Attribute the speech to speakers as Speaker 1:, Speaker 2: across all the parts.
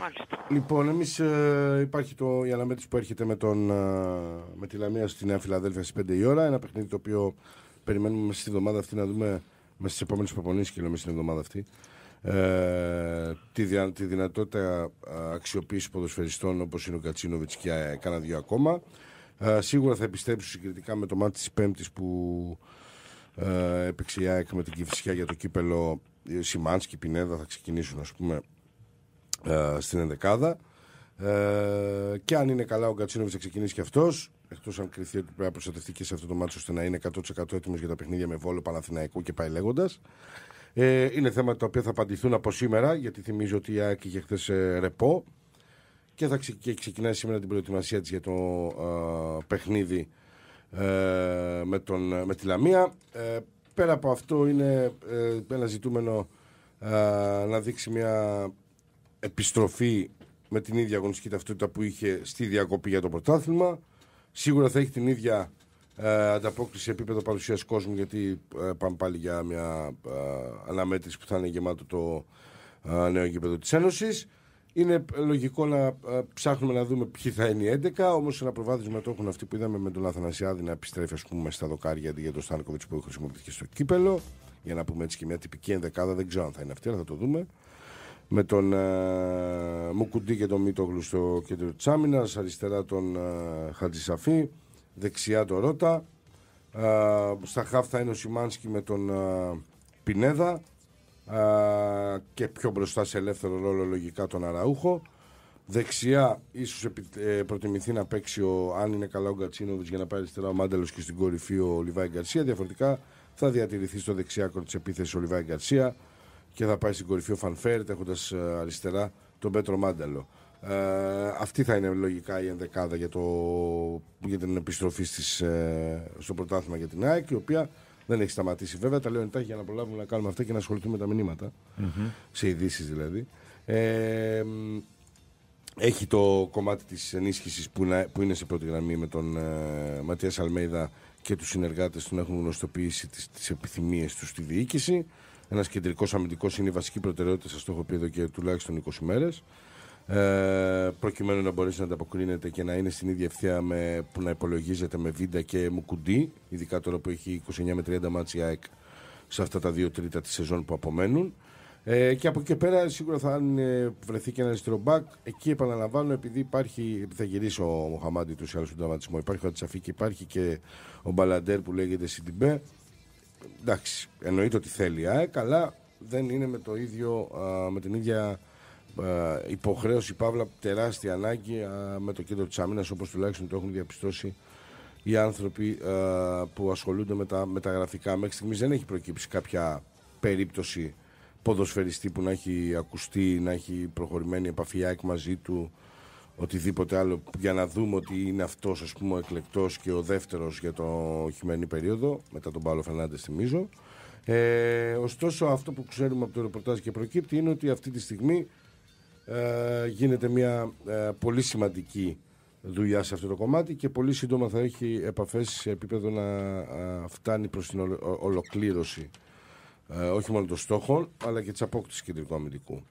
Speaker 1: Μάλιστα. Λοιπόν, εμείς ε, υπάρχει το, η αναμέτρηση που έρχεται με, τον, ε, με τη Λαμία στη Νέα Φιλαδέλφια στις 5 η ώρα. Ένα παιχνίδι το οποίο περιμένουμε μέσα στην εβδομάδα αυτή να δούμε μέσα στις επόμενες προπονήσεις και λέμε στην εβδομάδα αυτή. Ε, τη, δυνατότητα ε, αξιοποίησης ποδοσφαιριστών όπως είναι ο Κατσίνοβιτ και κάνα δύο ακόμα. σίγουρα θα επιστρέψω συγκριτικά με το μάτι της Πέμπτης που ε, έπαιξε η ΑΕΚ με την Κυφυσιά για το κύπελο. Σιμάνσκι, Πινέδα θα ξεκινήσουν ας πούμε ε, στην ενδεκάδα. Ε, και αν είναι καλά ο Γκατσίνοβιτ θα ξεκινήσει και αυτός. Εκτός αν κρυθεί ότι πρέπει να προστατευτεί και σε αυτό το μάτσο ώστε να είναι 100% έτοιμος για τα παιχνίδια με βόλο Παναθηναϊκού και πάει λέγοντας. Ε, είναι θέματα τα οποία θα απαντηθούν από σήμερα, γιατί θυμίζω ότι η Άκη είχε χθες ε, ρεπό και θα και ξεκινάει σήμερα την προετοιμασία της για το ε, παιχνίδι ε, με, τον, με τη Λαμία. Ε, πέρα από αυτό, είναι ένα ζητούμενο να δείξει μια επιστροφή με την ίδια αγωνιστική ταυτότητα που είχε στη διακοπή για το πρωτάθλημα. Σίγουρα θα έχει την ίδια ε, ανταπόκριση επίπεδο παρουσίας κόσμου, γιατί ε, πάμε πάλι για μια ε, αναμέτρηση που θα είναι γεμάτο το νέο γήπεδο της Ένωσης. Είναι λογικό να ψάχνουμε να δούμε ποιοι θα είναι οι 11, όμως ένα προβάδισμα το έχουν αυτοί που είδαμε με τον Αθανασιάδη να επιστρέφει ας πούμε, στα δοκάρια αντί για τον Στάνκοβιτ που χρησιμοποιήθηκε στο κύπελο. Για να πούμε έτσι και μια τυπική ενδεκάδα, δεν ξέρω αν θα είναι αυτή, αλλά θα το δούμε με τον ε, Μουκουντή και τον Μήτογλου στο κέντρο της άμυνας, αριστερά τον ε, Χατζησαφή, δεξιά τον Ρότα. Ε, στα χάφτα είναι ο Σιμάνσκι με τον ε, Πινέδα ε, και πιο μπροστά σε ελεύθερο ρόλο λογικά τον Αραούχο. Δεξιά ίσως προτιμηθεί να παίξει ο, αν είναι καλά ο Γκατσίνοβιτς για να πάει αριστερά ο Μάντελος και στην κορυφή ο Λιβάη Γκαρσία. Διαφορετικά θα διατηρηθεί στο δεξιά της επίθεσης ο Λιβάη Γκαρσία και θα πάει στην κορυφή ο Φανφέρετ έχοντας ε, αριστερά τον Πέτρο Μάντελο Ε, αυτή θα είναι λογικά η ενδεκάδα για, το, για την επιστροφή στις, ε, στο πρωτάθλημα για την ΑΕΚ, η οποία δεν έχει σταματήσει βέβαια. Τα λέω εντάχει για να προλάβουμε να κάνουμε αυτά και να ασχοληθούμε με τα μηνύματα. Σε ειδήσεις δηλαδή. Ε, έχει το κομμάτι της ενίσχυσης που, που είναι σε πρώτη γραμμή με τον ε, Ματίας Αλμέιδα και τους συνεργάτες του να έχουν γνωστοποιήσει τις επιθυμίες τους στη διοίκηση ένας κεντρικός αμυντικός είναι η βασική προτεραιότητα, σας το έχω πει εδώ και τουλάχιστον 20 μέρες. Ε, προκειμένου να μπορέσει να ανταποκρίνεται και να είναι στην ίδια ευθεία με, που να υπολογίζεται με Βίντα και Μουκουντή, ειδικά τώρα που έχει 29 με 30 μάτια ΑΕΚ σε αυτά τα δύο τρίτα της σεζόν που απομένουν. Ε, και από εκεί και πέρα σίγουρα θα ε, βρεθεί και ένα αριστερό μπακ. Εκεί επαναλαμβάνω, επειδή υπάρχει, θα γυρίσει ο Μοχαμάντη του σε άλλου στον υπάρχει ο Ατσαφή και υπάρχει και ο Μπαλαντέρ που λέγεται Σιντιμπέ εντάξει, εννοείται ότι θέλει η ΑΕΚ, αλλά δεν είναι με, το ίδιο, με την ίδια υποχρέωση, παύλα, τεράστια ανάγκη με το κέντρο της άμυνας, όπως τουλάχιστον το έχουν διαπιστώσει οι άνθρωποι που ασχολούνται με τα, με γραφικά. Μέχρι στιγμής δεν έχει προκύψει κάποια περίπτωση ποδοσφαιριστή που να έχει ακουστεί, να έχει προχωρημένη επαφή μαζί του οτιδήποτε άλλο για να δούμε ότι είναι αυτός, ας πούμε ο εκλεκτός και ο δεύτερος για το χειμερινή περίοδο μετά τον Παύλο Φερνάντες θυμίζω ε, ωστόσο αυτό που ξέρουμε από το ρεπορτάζ και προκύπτει είναι ότι αυτή τη στιγμή ε, γίνεται μια ε, πολύ σημαντική δουλειά σε αυτό το κομμάτι και πολύ σύντομα θα έχει επαφές σε επίπεδο να φτάνει προς την ολοκλήρωση ε, όχι μόνο των στόχων αλλά και της απόκτησης κεντρικού αμυντικού.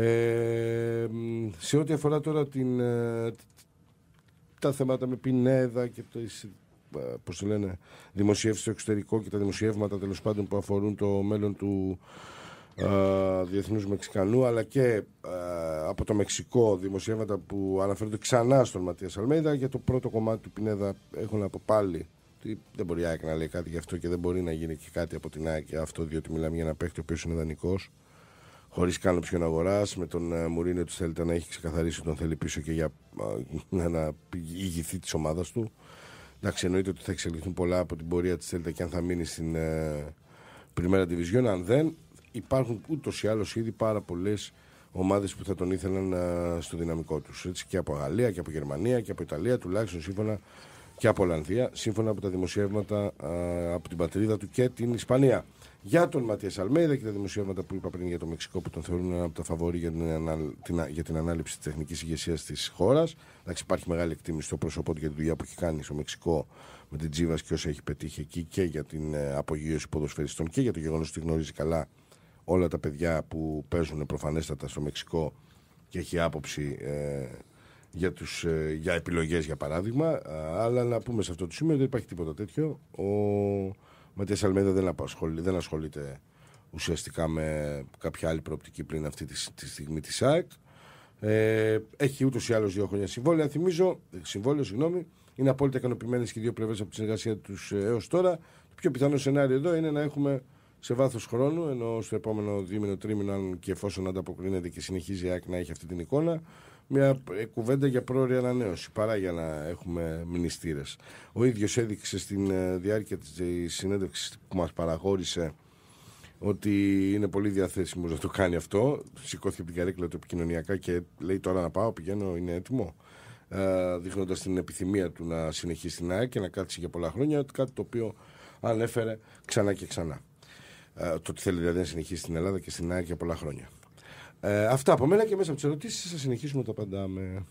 Speaker 1: Ε, σε ό,τι αφορά τώρα ε, τα θέματα με πινέδα και το ε, πώς λένε, δημοσιεύσεις στο εξωτερικό και τα δημοσιεύματα τέλος πάντων που αφορούν το μέλλον του α, Διεθνούς Μεξικανού αλλά και από το Μεξικό δημοσιεύματα που αναφέρονται ξανά στον Ματίας Αλμέιδα για το πρώτο κομμάτι του Πινέδα Έχουν από πάλι δεν μπορεί η να λέει κάτι γι' αυτό και δεν μπορεί να γίνει και κάτι από την ΑΕΚ αυτό διότι μιλάμε για ένα παίκτη ο οποίος είναι δανεικός χωρίς καν όποιον αγοράς. Με τον ε, Μουρίνιο τους θέλετε να έχει ξεκαθαρίσει ότι τον θέλει πίσω και για ε, να ηγηθεί της ομάδας του. Εντάξει, εννοείται ότι θα εξελιχθούν πολλά από την πορεία της θέλετε και αν θα μείνει στην ε, Πριμέρα Division. Αν δεν, υπάρχουν ούτως ή άλλως ήδη πάρα πολλές ομάδες που θα τον ήθελαν ε, στο δυναμικό τους. Και από Γαλλία και από Γερμανία και από Ιταλία, τουλάχιστον σύμφωνα και από Ολλανδία, σύμφωνα με τα δημοσιεύματα από την πατρίδα του και την Ισπανία. Για τον Ματίας Αλμέιδα και τα δημοσιεύματα που είπα πριν για το Μεξικό, που τον θεωρούν ένα από τα φαβόρη για την, ανα, για την ανάληψη της τεχνικής ηγεσίας της χώρας. Εντάξει, υπάρχει μεγάλη εκτίμηση στο πρόσωπό του για τη δουλειά που έχει κάνει στο Μεξικό με την Τζίβας και όσα έχει πετύχει εκεί και για την ε, απογείωση ποδοσφαιριστών και για το γεγονός ότι γνωρίζει καλά όλα τα παιδιά που παίζουν προφανέστατα στο Μεξικό και έχει άποψη ε, για, τους, ε, για επιλογές για παράδειγμα αλλά να πούμε σε αυτό το σημείο δεν υπάρχει τίποτα τέτοιο ο Ματίας Αλμέδα δεν, απασχολεί, δεν ασχολείται ουσιαστικά με κάποια άλλη προοπτική πριν αυτή της, στιγμή της ΑΕΚ ε, έχει ούτως ή άλλως δύο χρόνια συμβόλαια. Θυμίζω, ε, συμβόλαιο, συγγνώμη, είναι απόλυτα ικανοποιημένες και οι δύο πλευρές από τη συνεργασία τους ε, έως τώρα. Το πιο πιθανό σενάριο εδώ είναι να έχουμε σε βάθος χρόνου, ενώ στο επόμενο δίμηνο, τρίμηνο, αν και εφόσον ανταποκρίνεται και συνεχίζει η ΑΕΚ να έχει αυτή την εικόνα, μια ε, κουβέντα για πρόορη ανανέωση παρά για να έχουμε μνηστήρες. Ο ίδιος έδειξε στην ε, διάρκεια της ε, συνέντευξη που μας παραχώρησε ότι είναι πολύ διαθέσιμος να το κάνει αυτό. Σηκώθηκε από την καρέκλα του επικοινωνιακά και λέει: Τώρα να πάω, πηγαίνω, είναι έτοιμο. Δείχνοντας την επιθυμία του να συνεχίσει την ΑΕΚ και να κάτσει για πολλά χρόνια, κάτι το οποίο ανέφερε ξανά και ξανά. το ότι θέλει δηλαδή να συνεχίσει στην Ελλάδα και στην ΑΕΚ για πολλά χρόνια. Ε, αυτά από μένα και μέσα από τις ερωτήσεις θα συνεχίσουμε να τα απαντάμε.